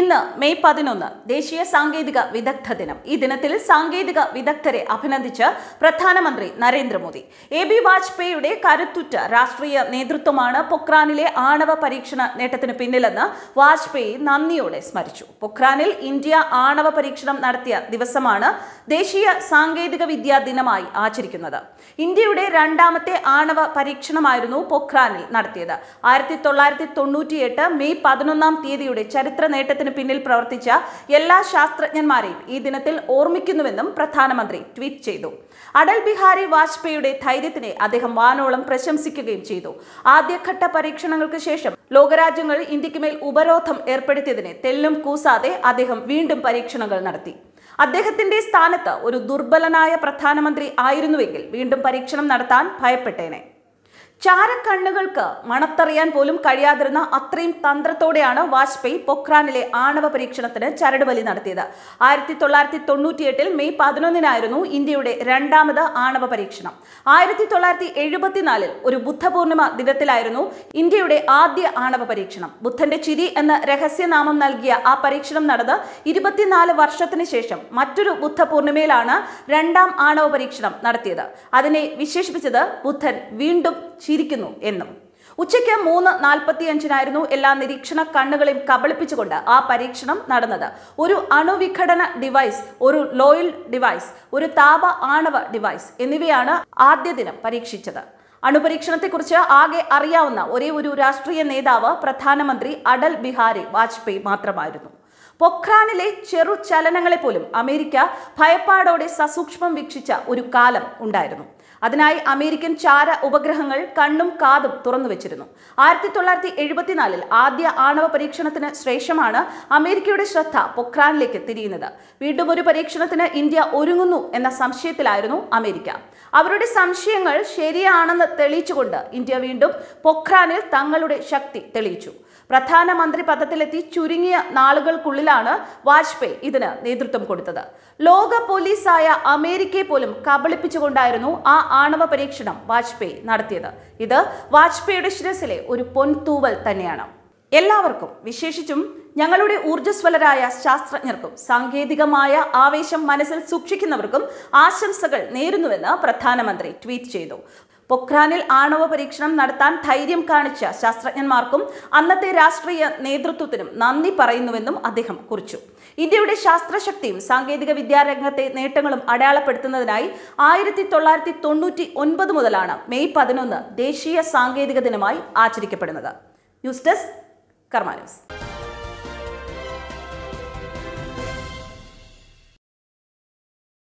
ഇന്ന് മെയ് പതിനൊന്ന് ദേശീയ സാങ്കേതിക വിദഗ്ധ ദിനം ഈ ദിനത്തിൽ സാങ്കേതിക വിദഗ്ധരെ അഭിനന്ദിച്ച് പ്രധാനമന്ത്രി നരേന്ദ്രമോദി എ ബി വാജ്പേയിയുടെ കരുത്തുറ്റ രാഷ്ട്രീയ നേതൃത്വമാണ് പൊക്രാനിലെ ആണവ പരീക്ഷണ നേട്ടത്തിന് പിന്നിലെന്ന് വാജ്പേയി നന്ദിയോടെ സ്മരിച്ചു പൊക്രാനിൽ ഇന്ത്യ ആണവ പരീക്ഷണം നടത്തിയ ദിവസമാണ് ദേശീയ സാങ്കേതിക വിദ്യാ ദിനമായി ആചരിക്കുന്നത് ഇന്ത്യയുടെ രണ്ടാമത്തെ ആണവ പരീക്ഷണമായിരുന്നു പൊക്രാനിൽ നടത്തിയത് ആയിരത്തി തൊള്ളായിരത്തി തൊണ്ണൂറ്റിയെട്ട് മെയ് പതിനൊന്നാം തീയതിയുടെ ചരിത്ര നേട്ടത്തിന് പിന്നിൽ പ്രവർത്തിച്ച എല്ലാ ശാസ്ത്രജ്ഞന്മാരെയും ഈ ദിനത്തിൽ ഓർമ്മിക്കുന്നുവെന്നും പ്രധാനമന്ത്രി ട്വീറ്റ് ചെയ്തു അടൽ ബിഹാരി വാജ്പേയിയുടെ ധൈര്യത്തിനെ അദ്ദേഹം വാനോളം പ്രശംസിക്കുകയും ചെയ്തു ആദ്യഘട്ട പരീക്ഷണങ്ങൾക്ക് ശേഷം ലോകരാജ്യങ്ങൾ ഇന്ത്യക്ക് മേൽ ഉപരോധം ഏർപ്പെടുത്തിയതിനെ തെല്ലും കൂസാതെ അദ്ദേഹം വീണ്ടും പരീക്ഷണങ്ങൾ നടത്തി അദ്ദേഹത്തിന്റെ സ്ഥാനത്ത് ഒരു ദുർബലനായ പ്രധാനമന്ത്രി ആയിരുന്നുവെങ്കിൽ വീണ്ടും പരീക്ഷണം നടത്താൻ ഭയപ്പെട്ടേനെ ചാരക്കണ്ണുകൾക്ക് മണത്തറിയാൻ പോലും കഴിയാതിരുന്ന അത്രയും തന്ത്രത്തോടെയാണ് വാജ്പേയി പൊഖ്രാനിലെ ആണവ പരീക്ഷണത്തിന് ചരടുവലി നടത്തിയത് ആയിരത്തി തൊള്ളായിരത്തി തൊണ്ണൂറ്റിയെട്ടിൽ മെയ് പതിനൊന്നിനായിരുന്നു ഇന്ത്യയുടെ രണ്ടാമത് ആണവ പരീക്ഷണം ആയിരത്തി തൊള്ളായിരത്തി എഴുപത്തിനാലിൽ ഒരു ബുദ്ധപൂർണിമ ദിനത്തിലായിരുന്നു ഇന്ത്യയുടെ ആദ്യ ആണവ പരീക്ഷണം ബുദ്ധന്റെ ചിരി എന്ന രഹസ്യനാമം നൽകിയ ആ പരീക്ഷണം നടന്ന് ഇരുപത്തിനാല് വർഷത്തിന് ശേഷം മറ്റൊരു ബുദ്ധപൂർണിമയിലാണ് രണ്ടാം ആണവ പരീക്ഷണം നടത്തിയത് അതിനെ വിശേഷിപ്പിച്ചത് ബുദ്ധൻ വീണ്ടും ചിരിക്കുന്നു എന്നും ഉച്ചയ്ക്ക് മൂന്ന് അഞ്ചിനായിരുന്നു എല്ലാ നിരീക്ഷണ കണ്ണുകളെയും കബളിപ്പിച്ചുകൊണ്ട് ആ പരീക്ഷണം നടന്നത് ഒരു അണുവിഘടന ഡിവൈസ് ഒരു ലോയൽ ഡിവൈസ് ഒരു താപ ആണവ ഡിവൈസ് എന്നിവയാണ് ആദ്യ ദിനം പരീക്ഷിച്ചത് അണുപരീക്ഷണത്തെക്കുറിച്ച് ആകെ അറിയാവുന്ന ഒരേ ഒരു രാഷ്ട്രീയ നേതാവ് പ്രധാനമന്ത്രി അടൽ ബിഹാരി വാജ്പേയി മാത്രമായിരുന്നു പൊഖ്രാനിലെ ചെറു ചലനങ്ങളെപ്പോലും അമേരിക്ക ഭയപ്പാടോടെ സസൂക്ഷ്മം വീക്ഷിച്ച ഒരു കാലം ഉണ്ടായിരുന്നു അതിനായി അമേരിക്കൻ ചാര ഉപഗ്രഹങ്ങൾ കണ്ണും കാതും തുറന്നു വെച്ചിരുന്നു ആയിരത്തി തൊള്ളായിരത്തി എഴുപത്തിനാലിൽ ആദ്യ ആണവ പരീക്ഷണത്തിന് ശേഷമാണ് അമേരിക്കയുടെ ശ്രദ്ധ പൊഖ്രാനിലേക്ക് തിരിയുന്നത് വീണ്ടും ഒരു പരീക്ഷണത്തിന് ഇന്ത്യ ഒരുങ്ങുന്നു എന്ന സംശയത്തിലായിരുന്നു അമേരിക്ക അവരുടെ സംശയങ്ങൾ ശരിയാണെന്ന് തെളിയിച്ചുകൊണ്ട് ഇന്ത്യ വീണ്ടും പൊഖ്രാനിൽ തങ്ങളുടെ ശക്തി തെളിയിച്ചു പ്രധാനമന്ത്രി പദത്തിലെത്തി ചുരുങ്ങിയ നാളുകൾക്കുള്ളിലാണ് വാജ്പേയി ഇതിന് നേതൃത്വം കൊടുത്തത് ലോക പോലീസായ അമേരിക്കയെ പോലും കബളിപ്പിച്ചുകൊണ്ടായിരുന്നു ആ ആണവ പരീക്ഷണം വാജ്പേയി നടത്തിയത് ഇത് വാജ്പേയിയുടെ ശിരസിലെ ഒരു പൊൻതൂവൽ തന്നെയാണ് എല്ലാവർക്കും വിശേഷിച്ചും ഞങ്ങളുടെ ഊർജ്ജസ്വലരായ ശാസ്ത്രജ്ഞർക്കും സാങ്കേതികമായ ആവേശം മനസ്സിൽ സൂക്ഷിക്കുന്നവർക്കും ആശംസകൾ നേരുന്നുവെന്ന് പ്രധാനമന്ത്രി ട്വീറ്റ് ചെയ്തു പൊഖ്രാനിൽ ആണവ പരീക്ഷണം നടത്താൻ ധൈര്യം കാണിച്ച ശാസ്ത്രജ്ഞന്മാർക്കും അന്നത്തെ രാഷ്ട്രീയ നേതൃത്വത്തിനും നന്ദി പറയുന്നുവെന്നും അദ്ദേഹം കുറിച്ചു ഇന്ത്യയുടെ ശാസ്ത്രശക്തിയും സാങ്കേതിക വിദ്യാരംഗത്തെ നേട്ടങ്ങളും അടയാളപ്പെടുത്തുന്നതിനായി ആയിരത്തി തൊള്ളായിരത്തി തൊണ്ണൂറ്റി ഒൻപത് മുതലാണ് മെയ് പതിനൊന്ന് ദേശീയ സാങ്കേതിക ദിനമായി ആചരിക്കപ്പെടുന്നത് ന്യൂസ് ഡെസ്ക് കർമാനൂസ്